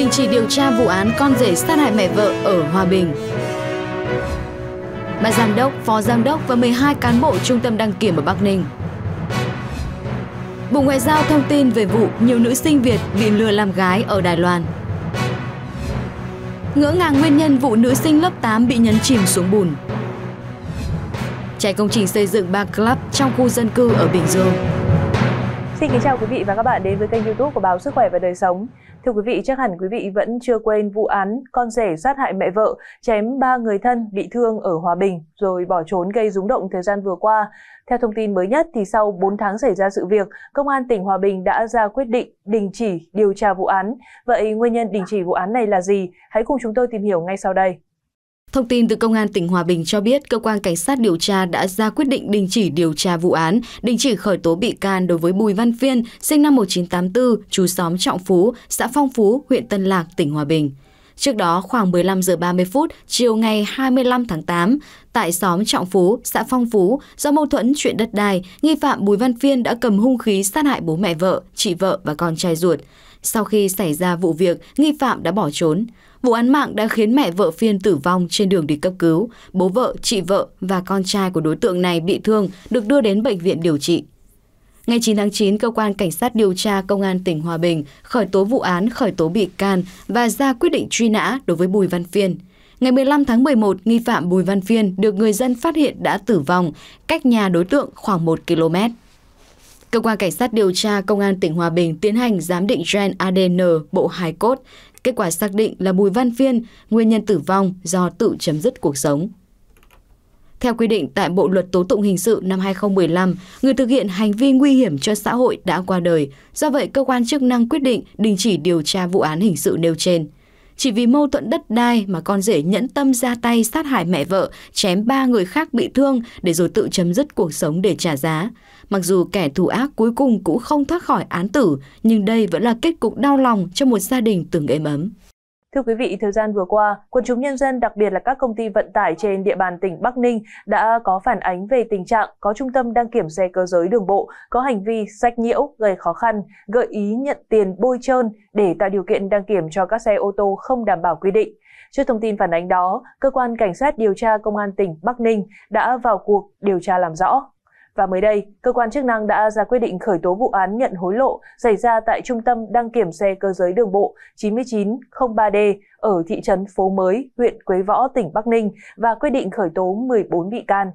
đình chỉ điều tra vụ án con rể sát hại mẹ vợ ở Hòa Bình. Bà giám đốc, phó giám đốc và 12 cán bộ trung tâm đăng kiểm ở Bắc Ninh. Bộ Ngoại giao thông tin về vụ nhiều nữ sinh Việt bị lừa làm gái ở Đài Loan. Ngỡ ngàng nguyên nhân vụ nữ sinh lớp 8 bị nhấn chìm xuống bùn. Trẻ công trình xây dựng ba club trong khu dân cư ở Bình Dương. Xin kính chào quý vị và các bạn đến với kênh youtube của Báo Sức Khỏe và Đời Sống. Thưa quý vị, chắc hẳn quý vị vẫn chưa quên vụ án con rể sát hại mẹ vợ, chém ba người thân bị thương ở Hòa Bình rồi bỏ trốn gây rúng động thời gian vừa qua. Theo thông tin mới nhất, thì sau 4 tháng xảy ra sự việc, Công an tỉnh Hòa Bình đã ra quyết định đình chỉ điều tra vụ án. Vậy nguyên nhân đình chỉ vụ án này là gì? Hãy cùng chúng tôi tìm hiểu ngay sau đây. Thông tin từ Công an tỉnh Hòa Bình cho biết, cơ quan cảnh sát điều tra đã ra quyết định đình chỉ điều tra vụ án, đình chỉ khởi tố bị can đối với Bùi Văn Phiên, sinh năm 1984, trú xóm Trọng Phú, xã Phong Phú, huyện Tân Lạc, tỉnh Hòa Bình. Trước đó, khoảng 15 giờ 30 phút chiều ngày 25 tháng 8, tại xóm Trọng Phú, xã Phong Phú, do mâu thuẫn chuyện đất đai, nghi phạm Bùi Văn Phiên đã cầm hung khí sát hại bố mẹ vợ, chị vợ và con trai ruột. Sau khi xảy ra vụ việc, nghi phạm đã bỏ trốn. Vụ án mạng đã khiến mẹ vợ phiên tử vong trên đường đi cấp cứu, bố vợ, chị vợ và con trai của đối tượng này bị thương được đưa đến bệnh viện điều trị. Ngày 9 tháng 9, cơ quan cảnh sát điều tra công an tỉnh Hòa Bình khởi tố vụ án, khởi tố bị can và ra quyết định truy nã đối với Bùi Văn Phiên. Ngày 15 tháng 11, nghi phạm Bùi Văn Phiên được người dân phát hiện đã tử vong cách nhà đối tượng khoảng 1 km. Cơ quan cảnh sát điều tra Công an tỉnh Hòa Bình tiến hành giám định gen ADN bộ hài cốt Kết quả xác định là Bùi Văn Phiên, nguyên nhân tử vong do tự chấm dứt cuộc sống. Theo quy định tại Bộ Luật Tố tụng Hình sự năm 2015, người thực hiện hành vi nguy hiểm cho xã hội đã qua đời. Do vậy, cơ quan chức năng quyết định đình chỉ điều tra vụ án hình sự nêu trên. Chỉ vì mâu thuẫn đất đai mà con rể nhẫn tâm ra tay sát hại mẹ vợ, chém ba người khác bị thương để rồi tự chấm dứt cuộc sống để trả giá. Mặc dù kẻ thù ác cuối cùng cũng không thoát khỏi án tử, nhưng đây vẫn là kết cục đau lòng cho một gia đình từng êm ấm. Thưa quý vị, thời gian vừa qua, quần chúng nhân dân đặc biệt là các công ty vận tải trên địa bàn tỉnh Bắc Ninh đã có phản ánh về tình trạng có trung tâm đăng kiểm xe cơ giới đường bộ có hành vi sách nhiễu gây khó khăn, gợi ý nhận tiền bôi trơn để tạo điều kiện đăng kiểm cho các xe ô tô không đảm bảo quy định. Trước thông tin phản ánh đó, cơ quan cảnh sát điều tra công an tỉnh Bắc Ninh đã vào cuộc điều tra làm rõ. Và mới đây, cơ quan chức năng đã ra quyết định khởi tố vụ án nhận hối lộ xảy ra tại Trung tâm đăng kiểm xe cơ giới đường bộ 9903D ở thị trấn Phố Mới, huyện Quế Võ, tỉnh Bắc Ninh và quyết định khởi tố 14 bị can.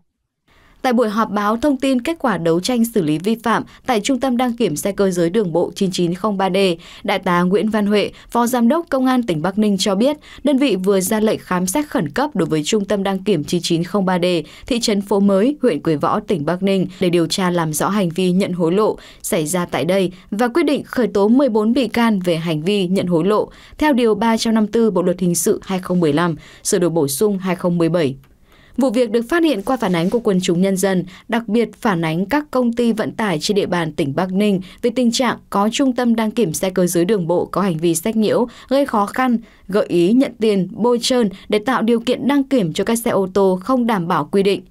Tại buổi họp báo thông tin kết quả đấu tranh xử lý vi phạm tại Trung tâm đăng kiểm xe cơ giới đường bộ 9903D, Đại tá Nguyễn Văn Huệ, Phó Giám đốc Công an tỉnh Bắc Ninh cho biết, đơn vị vừa ra lệnh khám xét khẩn cấp đối với Trung tâm đăng kiểm 9903D, thị trấn Phố Mới, huyện Quế Võ, tỉnh Bắc Ninh để điều tra làm rõ hành vi nhận hối lộ xảy ra tại đây và quyết định khởi tố 14 bị can về hành vi nhận hối lộ theo điều 354 Bộ luật hình sự 2015, sửa đổi bổ sung 2017. Vụ việc được phát hiện qua phản ánh của quần chúng nhân dân, đặc biệt phản ánh các công ty vận tải trên địa bàn tỉnh Bắc Ninh về tình trạng có trung tâm đăng kiểm xe cơ giới đường bộ có hành vi sách nhiễu, gây khó khăn, gợi ý nhận tiền bôi trơn để tạo điều kiện đăng kiểm cho các xe ô tô không đảm bảo quy định.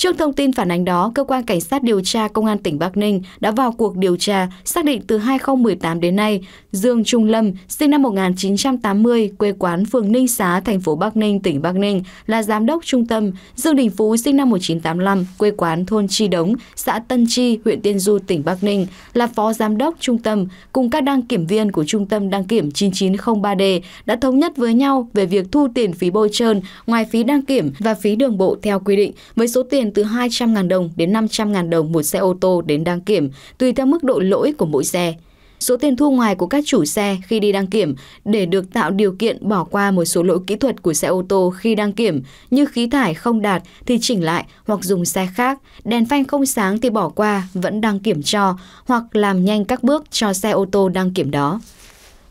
Trước thông tin phản ánh đó, cơ quan cảnh sát điều tra công an tỉnh Bắc Ninh đã vào cuộc điều tra, xác định từ 2018 đến nay, Dương Trung Lâm, sinh năm 1980, quê quán phường Ninh Xá, thành phố Bắc Ninh, tỉnh Bắc Ninh, là giám đốc trung tâm, Dương Đình Phú, sinh năm 1985, quê quán thôn Chi Đống, xã Tân Chi, huyện Tiên Du, tỉnh Bắc Ninh, là phó giám đốc trung tâm, cùng các đăng kiểm viên của trung tâm đăng kiểm 9903D đã thống nhất với nhau về việc thu tiền phí bôi trơn ngoài phí đăng kiểm và phí đường bộ theo quy định với số tiền tiền từ 200.000 đồng đến 500.000 đồng một xe ô tô đến đăng kiểm, tùy theo mức độ lỗi của mỗi xe. Số tiền thu ngoài của các chủ xe khi đi đăng kiểm để được tạo điều kiện bỏ qua một số lỗi kỹ thuật của xe ô tô khi đăng kiểm như khí thải không đạt thì chỉnh lại hoặc dùng xe khác, đèn phanh không sáng thì bỏ qua vẫn đăng kiểm cho hoặc làm nhanh các bước cho xe ô tô đăng kiểm đó.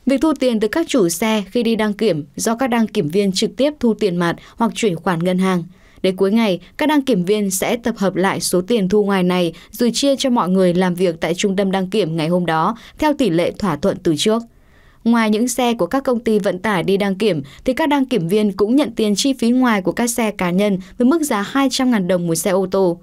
Việc thu tiền từ các chủ xe khi đi đăng kiểm do các đăng kiểm viên trực tiếp thu tiền mặt hoặc chuyển khoản ngân hàng. Đến cuối ngày, các đăng kiểm viên sẽ tập hợp lại số tiền thu ngoài này rồi chia cho mọi người làm việc tại trung tâm đăng kiểm ngày hôm đó theo tỷ lệ thỏa thuận từ trước. Ngoài những xe của các công ty vận tải đi đăng kiểm, thì các đăng kiểm viên cũng nhận tiền chi phí ngoài của các xe cá nhân với mức giá 200.000 đồng một xe ô tô.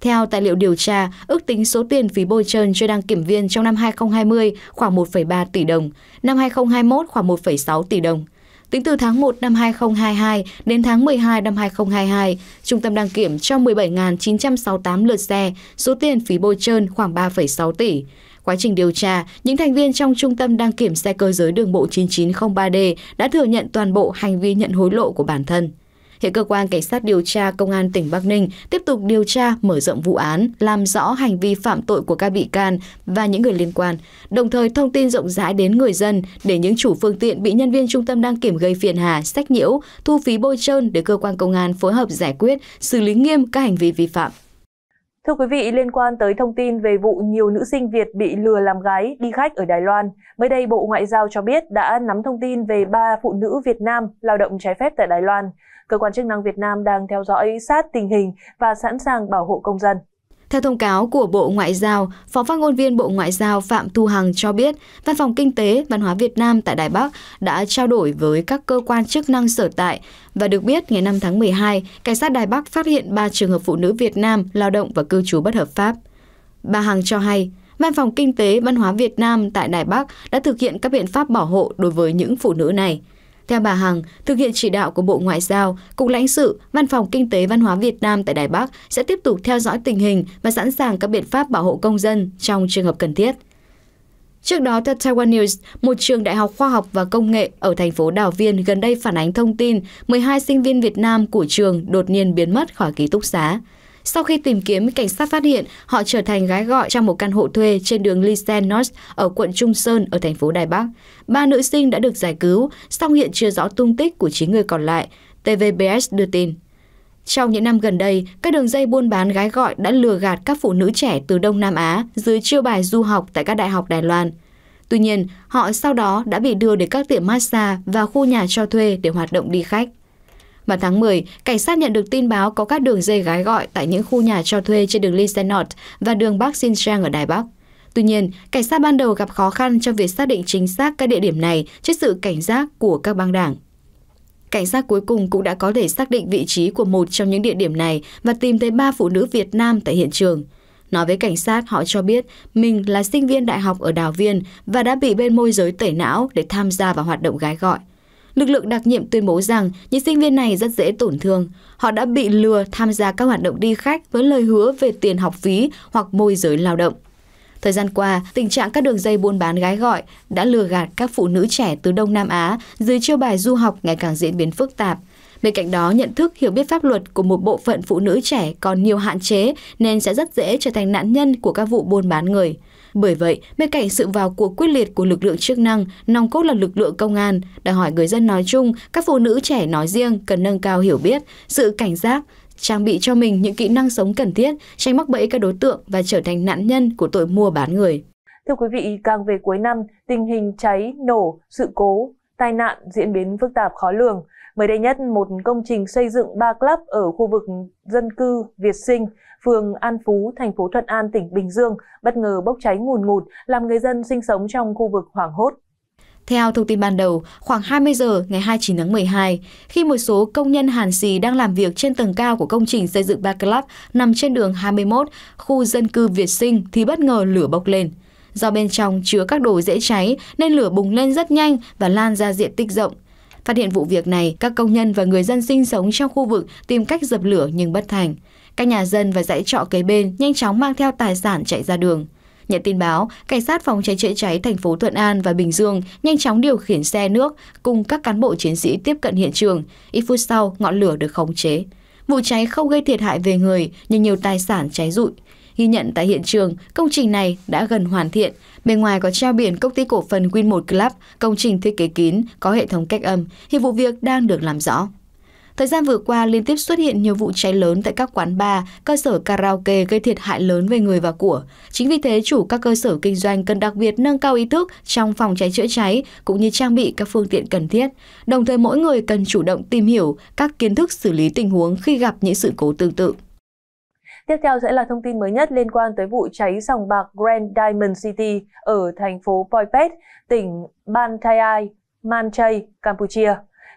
Theo tài liệu điều tra, ước tính số tiền phí bôi trơn cho đăng kiểm viên trong năm 2020 khoảng 1,3 tỷ đồng, năm 2021 khoảng 1,6 tỷ đồng. Tính từ tháng 1 năm 2022 đến tháng 12 năm 2022, trung tâm đăng kiểm cho 17.968 lượt xe, số tiền phí bôi trơn khoảng 3,6 tỷ. Quá trình điều tra, những thành viên trong trung tâm đăng kiểm xe cơ giới đường bộ 9903D đã thừa nhận toàn bộ hành vi nhận hối lộ của bản thân. Hiện cơ quan cảnh sát điều tra công an tỉnh Bắc Ninh tiếp tục điều tra mở rộng vụ án, làm rõ hành vi phạm tội của các bị can và những người liên quan, đồng thời thông tin rộng rãi đến người dân để những chủ phương tiện bị nhân viên trung tâm đăng kiểm gây phiền hà, sách nhiễu, thu phí bôi trơn để cơ quan công an phối hợp giải quyết, xử lý nghiêm các hành vi vi phạm. Thưa quý vị, liên quan tới thông tin về vụ nhiều nữ sinh Việt bị lừa làm gái đi khách ở Đài Loan, mới đây Bộ Ngoại giao cho biết đã nắm thông tin về ba phụ nữ Việt Nam lao động trái phép tại Đài Loan. Cơ quan chức năng Việt Nam đang theo dõi sát tình hình và sẵn sàng bảo hộ công dân. Theo thông cáo của Bộ Ngoại giao, Phó phát ngôn viên Bộ Ngoại giao Phạm Thu Hằng cho biết, Văn phòng Kinh tế Văn hóa Việt Nam tại Đài Bắc đã trao đổi với các cơ quan chức năng sở tại và được biết ngày 5 tháng 12, cảnh sát Đài Bắc phát hiện 3 trường hợp phụ nữ Việt Nam lao động và cư trú bất hợp pháp. Bà Hằng cho hay, Văn phòng Kinh tế Văn hóa Việt Nam tại Đài Bắc đã thực hiện các biện pháp bảo hộ đối với những phụ nữ này. Theo bà Hằng, thực hiện chỉ đạo của Bộ Ngoại giao, Cục lãnh sự, Văn phòng Kinh tế Văn hóa Việt Nam tại Đài Bắc sẽ tiếp tục theo dõi tình hình và sẵn sàng các biện pháp bảo hộ công dân trong trường hợp cần thiết. Trước đó, theo Taiwan News, một trường đại học khoa học và công nghệ ở thành phố Đào Viên gần đây phản ánh thông tin 12 sinh viên Việt Nam của trường đột nhiên biến mất khỏi ký túc xá. Sau khi tìm kiếm, cảnh sát phát hiện họ trở thành gái gọi trong một căn hộ thuê trên đường Lysen North ở quận Trung Sơn ở thành phố Đài Bắc. Ba nữ sinh đã được giải cứu, song hiện chưa rõ tung tích của chín người còn lại, TVBS đưa tin. Trong những năm gần đây, các đường dây buôn bán gái gọi đã lừa gạt các phụ nữ trẻ từ Đông Nam Á dưới chiêu bài du học tại các đại học Đài Loan. Tuy nhiên, họ sau đó đã bị đưa đến các tiệm massage và khu nhà cho thuê để hoạt động đi khách. Vào tháng 10, cảnh sát nhận được tin báo có các đường dây gái gọi tại những khu nhà cho thuê trên đường Lee Senot và đường Bắc Sinchang ở Đài Bắc. Tuy nhiên, cảnh sát ban đầu gặp khó khăn trong việc xác định chính xác các địa điểm này trước sự cảnh giác của các băng đảng. Cảnh sát cuối cùng cũng đã có thể xác định vị trí của một trong những địa điểm này và tìm thấy ba phụ nữ Việt Nam tại hiện trường. Nói với cảnh sát, họ cho biết mình là sinh viên đại học ở Đào Viên và đã bị bên môi giới tẩy não để tham gia vào hoạt động gái gọi. Lực lượng đặc nhiệm tuyên bố rằng những sinh viên này rất dễ tổn thương. Họ đã bị lừa tham gia các hoạt động đi khách với lời hứa về tiền học phí hoặc môi giới lao động. Thời gian qua, tình trạng các đường dây buôn bán gái gọi đã lừa gạt các phụ nữ trẻ từ Đông Nam Á dưới chiêu bài du học ngày càng diễn biến phức tạp. Bên cạnh đó, nhận thức hiểu biết pháp luật của một bộ phận phụ nữ trẻ còn nhiều hạn chế nên sẽ rất dễ trở thành nạn nhân của các vụ buôn bán người. Bởi vậy, bên cạnh sự vào cuộc quyết liệt của lực lượng chức năng, nòng cốt là lực lượng công an, đòi hỏi người dân nói chung, các phụ nữ trẻ nói riêng cần nâng cao hiểu biết, sự cảnh giác, trang bị cho mình những kỹ năng sống cần thiết, tránh mắc bẫy các đối tượng và trở thành nạn nhân của tội mua bán người. Thưa quý vị, càng về cuối năm, tình hình cháy, nổ, sự cố, tai nạn diễn biến phức tạp khó lường. Mới đây nhất, một công trình xây dựng ba club ở khu vực dân cư Việt Sinh phường An Phú, thành phố Thuận An, tỉnh Bình Dương bất ngờ bốc cháy ngùn ngụt, làm người dân sinh sống trong khu vực hoảng hốt. Theo thông tin ban đầu, khoảng 20 giờ ngày 29 tháng 12, khi một số công nhân Hàn Xì đang làm việc trên tầng cao của công trình xây dựng Baclub nằm trên đường 21, khu dân cư Việt Sinh thì bất ngờ lửa bốc lên. Do bên trong chứa các đồ dễ cháy nên lửa bùng lên rất nhanh và lan ra diện tích rộng. Phát hiện vụ việc này, các công nhân và người dân sinh sống trong khu vực tìm cách dập lửa nhưng bất thành. Các nhà dân và dãy trọ kế bên nhanh chóng mang theo tài sản chạy ra đường. Nhận tin báo, cảnh sát phòng cháy chữa cháy thành phố Thuận An và Bình Dương nhanh chóng điều khiển xe nước cùng các cán bộ chiến sĩ tiếp cận hiện trường. Ít phút sau, ngọn lửa được khống chế. Vụ cháy không gây thiệt hại về người, nhưng nhiều tài sản cháy rụi. Ghi nhận tại hiện trường, công trình này đã gần hoàn thiện. Bên ngoài có treo biển công ty cổ phần Win1 Club, công trình thiết kế kín, có hệ thống cách âm. Hiện vụ việc đang được làm rõ. Thời gian vừa qua liên tiếp xuất hiện nhiều vụ cháy lớn tại các quán bar, cơ sở karaoke gây thiệt hại lớn về người và của. Chính vì thế, chủ các cơ sở kinh doanh cần đặc biệt nâng cao ý thức trong phòng cháy chữa cháy cũng như trang bị các phương tiện cần thiết. Đồng thời mỗi người cần chủ động tìm hiểu các kiến thức xử lý tình huống khi gặp những sự cố tương tự. Tiếp theo sẽ là thông tin mới nhất liên quan tới vụ cháy sòng bạc Grand Diamond City ở thành phố Poipet, tỉnh Ban Thai, Manchay, Campuchia.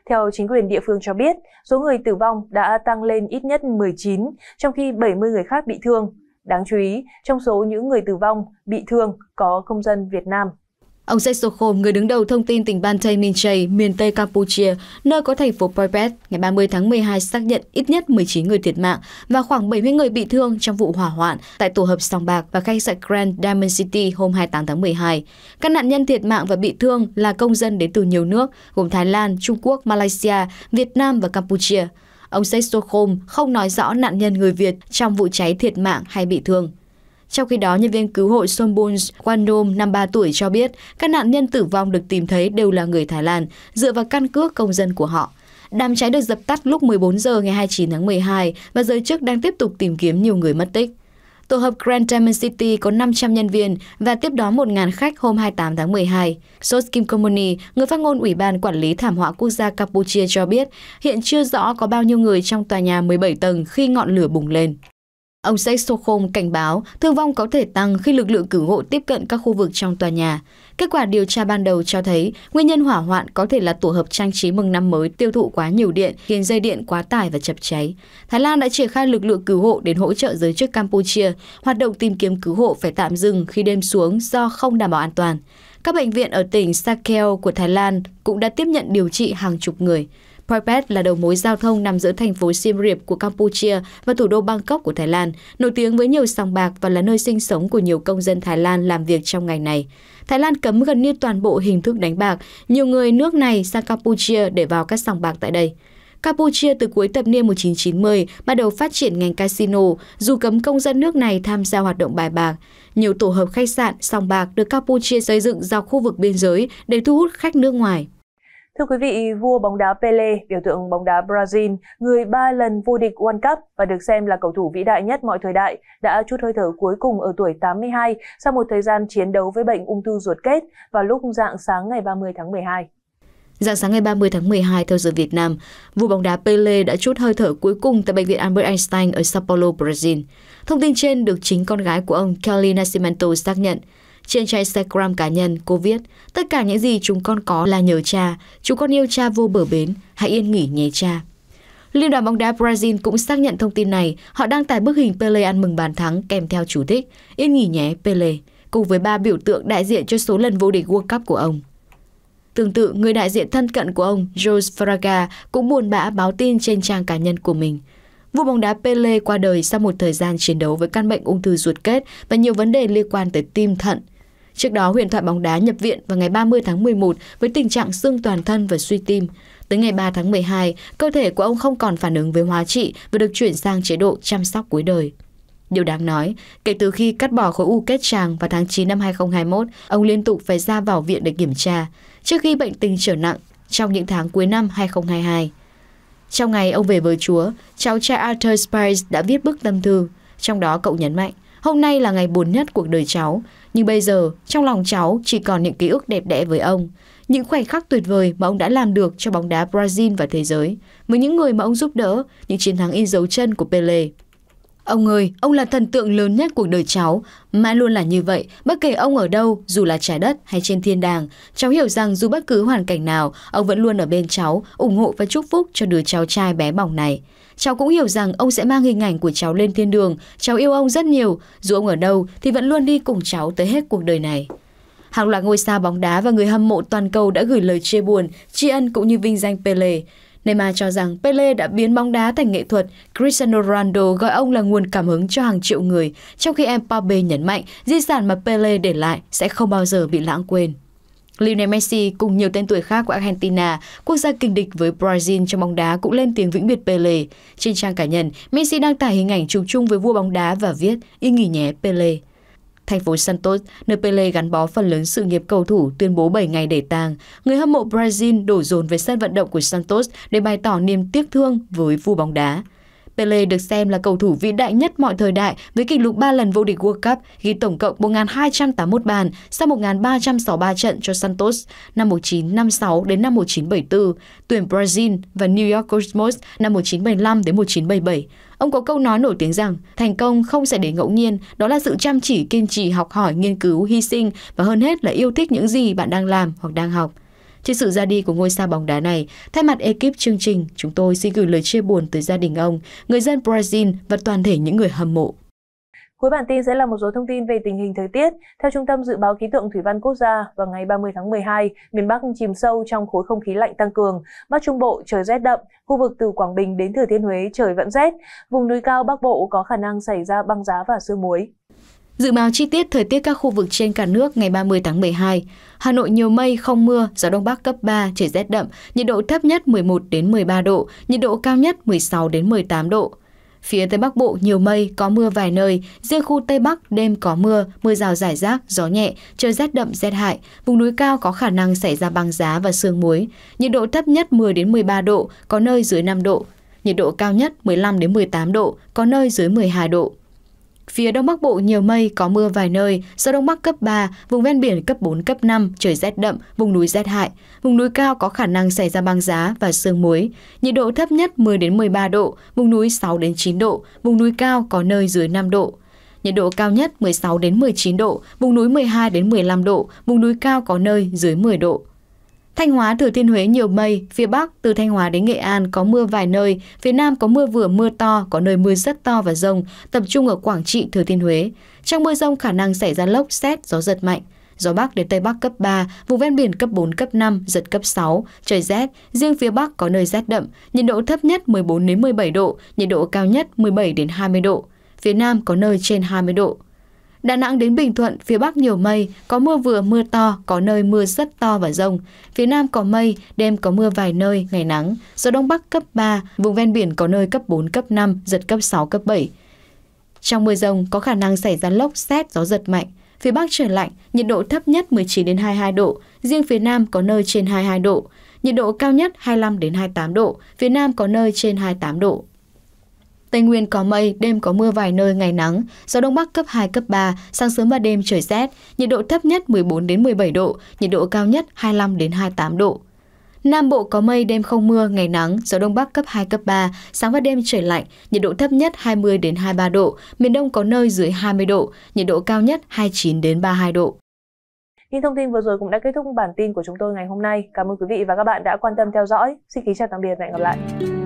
Theo chính quyền địa phương cho biết, số người tử vong đã tăng lên ít nhất 19, trong khi 70 người khác bị thương. Đáng chú ý, trong số những người tử vong, bị thương có công dân Việt Nam. Ông Sexokhom, người đứng đầu thông tin tỉnh Ban Tay Minche, miền Tây Campuchia, nơi có thành phố Poipet, ngày 30 tháng 12 xác nhận ít nhất 19 người thiệt mạng và khoảng 70 người bị thương trong vụ hỏa hoạn tại tổ hợp sòng bạc và khách sạn Grand Diamond City hôm 28 tháng 12. Các nạn nhân thiệt mạng và bị thương là công dân đến từ nhiều nước, gồm Thái Lan, Trung Quốc, Malaysia, Việt Nam và Campuchia. Ông Sexokhom không nói rõ nạn nhân người Việt trong vụ cháy thiệt mạng hay bị thương. Trong khi đó, nhân viên cứu hộ Sombun Kwanom, 53 tuổi, cho biết các nạn nhân tử vong được tìm thấy đều là người Thái Lan, dựa vào căn cước công dân của họ. Đám cháy được dập tắt lúc 14 giờ ngày 29 tháng 12 và giới chức đang tiếp tục tìm kiếm nhiều người mất tích. Tổ hợp Grand Diamond City có 500 nhân viên và tiếp đón 1.000 khách hôm 28 tháng 12. Sos Kim Komoni, người phát ngôn Ủy ban Quản lý Thảm họa Quốc gia Campuchia cho biết hiện chưa rõ có bao nhiêu người trong tòa nhà 17 tầng khi ngọn lửa bùng lên. Ông Sextokholm cảnh báo thương vong có thể tăng khi lực lượng cứu hộ tiếp cận các khu vực trong tòa nhà. Kết quả điều tra ban đầu cho thấy nguyên nhân hỏa hoạn có thể là tổ hợp trang trí mừng năm mới tiêu thụ quá nhiều điện khiến dây điện quá tải và chập cháy. Thái Lan đã triển khai lực lượng cứu hộ đến hỗ trợ giới chức Campuchia. Hoạt động tìm kiếm cứu hộ phải tạm dừng khi đêm xuống do không đảm bảo an toàn. Các bệnh viện ở tỉnh Sakeo của Thái Lan cũng đã tiếp nhận điều trị hàng chục người. Poipet là đầu mối giao thông nằm giữa thành phố Siem Reap của Campuchia và thủ đô Bangkok của Thái Lan, nổi tiếng với nhiều sòng bạc và là nơi sinh sống của nhiều công dân Thái Lan làm việc trong ngành này. Thái Lan cấm gần như toàn bộ hình thức đánh bạc, nhiều người nước này sang Campuchia để vào các sòng bạc tại đây. Campuchia từ cuối thập niên 1990 bắt đầu phát triển ngành casino, dù cấm công dân nước này tham gia hoạt động bài bạc. Nhiều tổ hợp khách sạn, sòng bạc được Campuchia xây dựng dọc khu vực biên giới để thu hút khách nước ngoài. Thưa quý vị, vua bóng đá Pele, biểu tượng bóng đá Brazil, người ba lần vô địch World Cup và được xem là cầu thủ vĩ đại nhất mọi thời đại, đã chút hơi thở cuối cùng ở tuổi 82 sau một thời gian chiến đấu với bệnh ung thư ruột kết vào lúc dạng sáng ngày 30 tháng 12. Dạng sáng ngày 30 tháng 12 theo giờ Việt Nam, vua bóng đá Pele đã chút hơi thở cuối cùng tại Bệnh viện Albert Einstein ở Sao Paulo, Brazil. Thông tin trên được chính con gái của ông Kelly Nascimento xác nhận. Trên trang Instagram cá nhân, cô viết, tất cả những gì chúng con có là nhờ cha, chúng con yêu cha vô bờ bến, hãy yên nghỉ nhé cha. Liên đoàn bóng đá Brazil cũng xác nhận thông tin này, họ đăng tải bức hình Pele ăn mừng bàn thắng kèm theo chú thích, yên nghỉ nhé Pele, cùng với ba biểu tượng đại diện cho số lần vô địch World Cup của ông. Tương tự, người đại diện thân cận của ông, Jose Fraga, cũng buồn bã báo tin trên trang cá nhân của mình. Vua bóng đá Pele qua đời sau một thời gian chiến đấu với căn bệnh ung thư ruột kết và nhiều vấn đề liên quan tới tim thận – Trước đó, huyền thoại bóng đá nhập viện vào ngày 30 tháng 11 với tình trạng xương toàn thân và suy tim. Tới ngày 3 tháng 12, cơ thể của ông không còn phản ứng với hóa trị và được chuyển sang chế độ chăm sóc cuối đời. Điều đáng nói, kể từ khi cắt bỏ khối u kết tràng vào tháng 9 năm 2021, ông liên tục phải ra vào viện để kiểm tra, trước khi bệnh tình trở nặng trong những tháng cuối năm 2022. Trong ngày ông về với Chúa, cháu trai Arthur Spice đã viết bức tâm thư, trong đó cậu nhấn mạnh Hôm nay là ngày buồn nhất cuộc đời cháu, nhưng bây giờ trong lòng cháu chỉ còn những ký ức đẹp đẽ với ông. Những khoảnh khắc tuyệt vời mà ông đã làm được cho bóng đá Brazil và thế giới, với những người mà ông giúp đỡ, những chiến thắng in dấu chân của Pele. Ông ơi, ông là thần tượng lớn nhất cuộc đời cháu, mãi luôn là như vậy, bất kể ông ở đâu, dù là trái đất hay trên thiên đàng, cháu hiểu rằng dù bất cứ hoàn cảnh nào, ông vẫn luôn ở bên cháu, ủng hộ và chúc phúc cho đứa cháu trai bé bỏng này. Cháu cũng hiểu rằng ông sẽ mang hình ảnh của cháu lên thiên đường, cháu yêu ông rất nhiều, dù ông ở đâu thì vẫn luôn đi cùng cháu tới hết cuộc đời này. Hàng loạt ngôi sao bóng đá và người hâm mộ toàn cầu đã gửi lời chia buồn, tri ân cũng như vinh danh Pele. Neymar cho rằng Pele đã biến bóng đá thành nghệ thuật, Cristiano Ronaldo gọi ông là nguồn cảm hứng cho hàng triệu người, trong khi Mbappe nhấn mạnh di sản mà Pele để lại sẽ không bao giờ bị lãng quên. Lionel Messi cùng nhiều tên tuổi khác của Argentina, quốc gia kình địch với Brazil trong bóng đá cũng lên tiếng vĩnh biệt Pele. Trên trang cá nhân, Messi đăng tải hình ảnh chụp chung với vua bóng đá và viết y nghỉ nhé Pele. Thành phố Santos, nơi Pele gắn bó phần lớn sự nghiệp cầu thủ tuyên bố 7 ngày để tang, người hâm mộ Brazil đổ dồn về sân vận động của Santos để bày tỏ niềm tiếc thương với vua bóng đá. Pele được xem là cầu thủ vĩ đại nhất mọi thời đại với kỷ lục 3 lần vô địch World Cup, ghi tổng cộng 1.281 bàn sau 1.363 trận cho Santos năm 1956 đến năm 1974, tuyển Brazil và New York Cosmos năm 1975 đến 1977. Ông có câu nói nổi tiếng rằng, thành công không sẽ đến ngẫu nhiên, đó là sự chăm chỉ, kiên trì, học hỏi, nghiên cứu, hy sinh và hơn hết là yêu thích những gì bạn đang làm hoặc đang học. Trước sự ra đi của ngôi sao bóng đá này, thay mặt ekip chương trình, chúng tôi xin gửi lời chia buồn tới gia đình ông, người dân Brazil và toàn thể những người hâm mộ. Cuối bản tin sẽ là một số thông tin về tình hình thời tiết. Theo Trung tâm Dự báo Khí tượng Thủy văn Quốc gia, vào ngày 30 tháng 12, miền Bắc chìm sâu trong khối không khí lạnh tăng cường. Bắc Trung Bộ trời rét đậm, khu vực từ Quảng Bình đến Thừa Thiên Huế trời vẫn rét. Vùng núi cao Bắc Bộ có khả năng xảy ra băng giá và sương muối. Dự báo chi tiết thời tiết các khu vực trên cả nước ngày 30 tháng 12. Hà Nội nhiều mây, không mưa, gió Đông Bắc cấp 3, trời rét đậm, nhiệt độ thấp nhất 11-13 độ, nhiệt độ cao nhất 16-18 độ. Phía Tây Bắc Bộ nhiều mây, có mưa vài nơi, riêng khu Tây Bắc đêm có mưa, mưa rào rải rác, gió nhẹ, trời rét đậm rét hại, vùng núi cao có khả năng xảy ra băng giá và sương muối, nhiệt độ thấp nhất 10 đến 13 độ, có nơi dưới 5 độ, nhiệt độ cao nhất 15 đến 18 độ, có nơi dưới 12 độ. Phía Đông Bắc Bộ nhiều mây, có mưa vài nơi, gió Đông Bắc cấp 3, vùng ven biển cấp 4, cấp 5, trời rét đậm, vùng núi rét hại. Vùng núi cao có khả năng xảy ra băng giá và sương muối. Nhiệt độ thấp nhất 10-13 đến độ, vùng núi 6-9 đến độ, vùng núi cao có nơi dưới 5 độ. Nhiệt độ cao nhất 16-19 đến độ, vùng núi 12-15 đến độ, vùng núi cao có nơi dưới 10 độ. Thanh Hóa, Thừa Thiên Huế nhiều mây, phía Bắc từ Thanh Hóa đến Nghệ An có mưa vài nơi, phía Nam có mưa vừa mưa to, có nơi mưa rất to và rông, tập trung ở Quảng Trị, Thừa Thiên Huế. Trong mưa rông khả năng xảy ra lốc, xét, gió giật mạnh. Gió Bắc đến Tây Bắc cấp 3, vùng ven biển cấp 4, cấp 5, giật cấp 6, trời rét, riêng phía Bắc có nơi rét đậm, nhiệt độ thấp nhất 14 đến 17 độ, nhiệt độ cao nhất 17 đến 20 độ. Phía Nam có nơi trên 20 độ. Đà Nẵng đến Bình Thuận, phía Bắc nhiều mây, có mưa vừa mưa to, có nơi mưa rất to và rông. Phía Nam có mây, đêm có mưa vài nơi, ngày nắng. Gió Đông Bắc cấp 3, vùng ven biển có nơi cấp 4, cấp 5, giật cấp 6, cấp 7. Trong mưa rông có khả năng xảy ra lốc, xét, gió giật mạnh. Phía Bắc trời lạnh, nhiệt độ thấp nhất 19 đến 22 độ, riêng phía Nam có nơi trên 22 độ. Nhiệt độ cao nhất 25 đến 28 độ, phía Nam có nơi trên 28 độ. Tây Nguyên có mây, đêm có mưa vài nơi, ngày nắng, gió đông bắc cấp 2, cấp 3, sáng sớm và đêm trời rét, nhiệt độ thấp nhất 14 đến 17 độ, nhiệt độ cao nhất 25 đến 28 độ. Nam Bộ có mây, đêm không mưa, ngày nắng, gió đông bắc cấp 2, cấp 3, sáng và đêm trời lạnh, nhiệt độ thấp nhất 20 đến 23 độ, miền đông có nơi dưới 20 độ, nhiệt độ cao nhất 29 đến 32 độ. Những thông tin vừa rồi cũng đã kết thúc bản tin của chúng tôi ngày hôm nay. Cảm ơn quý vị và các bạn đã quan tâm theo dõi. Xin kính chào tạm biệt và hẹn gặp lại.